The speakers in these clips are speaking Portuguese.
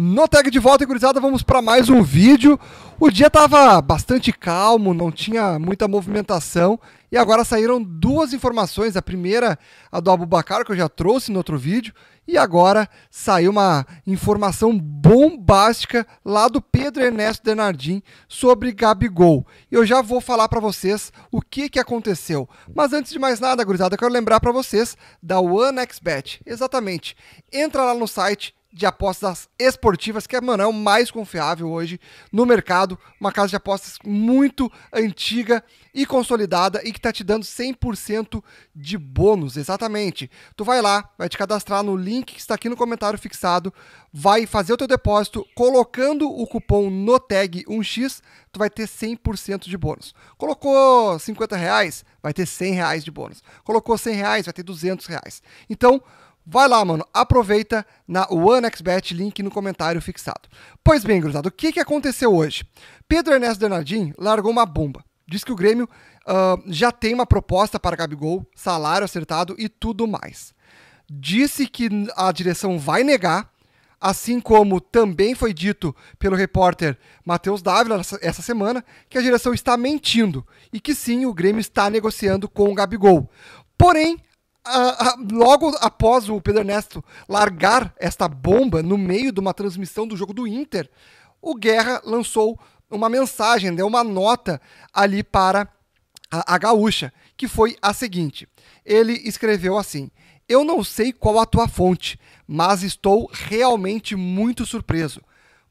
No tag de volta, gurizada, vamos para mais um vídeo. O dia estava bastante calmo, não tinha muita movimentação. E agora saíram duas informações. A primeira, a do Abubacar, que eu já trouxe no outro vídeo. E agora saiu uma informação bombástica lá do Pedro Ernesto Denardim sobre Gabigol. Eu já vou falar para vocês o que, que aconteceu. Mas antes de mais nada, gurizada, eu quero lembrar para vocês da OneXBet. Exatamente. Entra lá no site de apostas esportivas, que é, mano, é o mais confiável hoje no mercado, uma casa de apostas muito antiga e consolidada e que está te dando 100% de bônus, exatamente. Tu vai lá, vai te cadastrar no link que está aqui no comentário fixado, vai fazer o teu depósito colocando o cupom no tag 1x, tu vai ter 100% de bônus. Colocou 50 reais, vai ter 100 reais de bônus. Colocou 100 reais, vai ter 200 reais. Então, Vai lá, mano, aproveita na OneXBet, link no comentário fixado. Pois bem, grudado, o que, que aconteceu hoje? Pedro Ernesto Bernardim largou uma bomba. Diz que o Grêmio uh, já tem uma proposta para Gabigol, salário acertado e tudo mais. Disse que a direção vai negar, assim como também foi dito pelo repórter Matheus Dávila essa semana, que a direção está mentindo e que sim, o Grêmio está negociando com o Gabigol. Porém, logo após o Pedro Ernesto largar esta bomba no meio de uma transmissão do jogo do Inter, o Guerra lançou uma mensagem, deu uma nota ali para a, a Gaúcha, que foi a seguinte: ele escreveu assim. Eu não sei qual a tua fonte, mas estou realmente muito surpreso,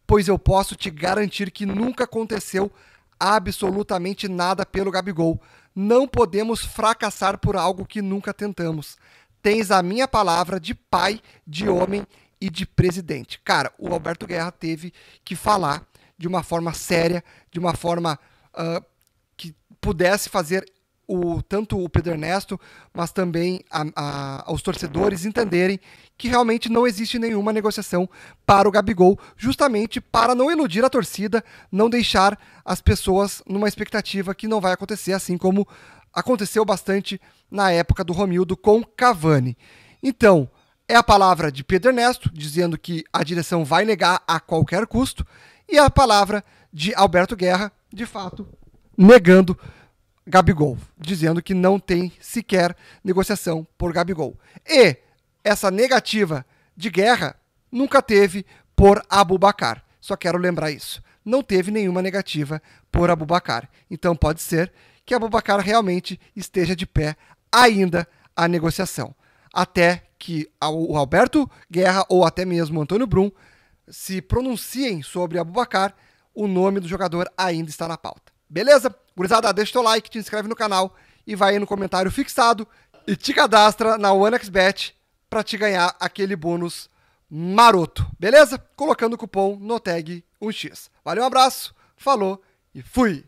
pois eu posso te garantir que nunca aconteceu absolutamente nada pelo Gabigol. Não podemos fracassar por algo que nunca tentamos. Tens a minha palavra de pai, de homem e de presidente. Cara, o Alberto Guerra teve que falar de uma forma séria, de uma forma uh, que pudesse fazer o, tanto o Pedro Ernesto, mas também a, a, aos torcedores entenderem que realmente não existe nenhuma negociação para o Gabigol, justamente para não iludir a torcida, não deixar as pessoas numa expectativa que não vai acontecer, assim como aconteceu bastante na época do Romildo com Cavani. Então, é a palavra de Pedro Ernesto, dizendo que a direção vai negar a qualquer custo, e é a palavra de Alberto Guerra, de fato, negando Gabigol, dizendo que não tem sequer negociação por Gabigol. E essa negativa de guerra nunca teve por Abubacar. Só quero lembrar isso. Não teve nenhuma negativa por Abubacar. Então pode ser que Abubacar realmente esteja de pé ainda a negociação. Até que o Alberto Guerra ou até mesmo o Antônio Brum se pronunciem sobre Abubacar, o nome do jogador ainda está na pauta. Beleza? Gurizada, deixa o teu like, te inscreve no canal e vai aí no comentário fixado e te cadastra na OneXBet para te ganhar aquele bônus maroto, beleza? Colocando o cupom tag 1 x Valeu, um abraço, falou e fui!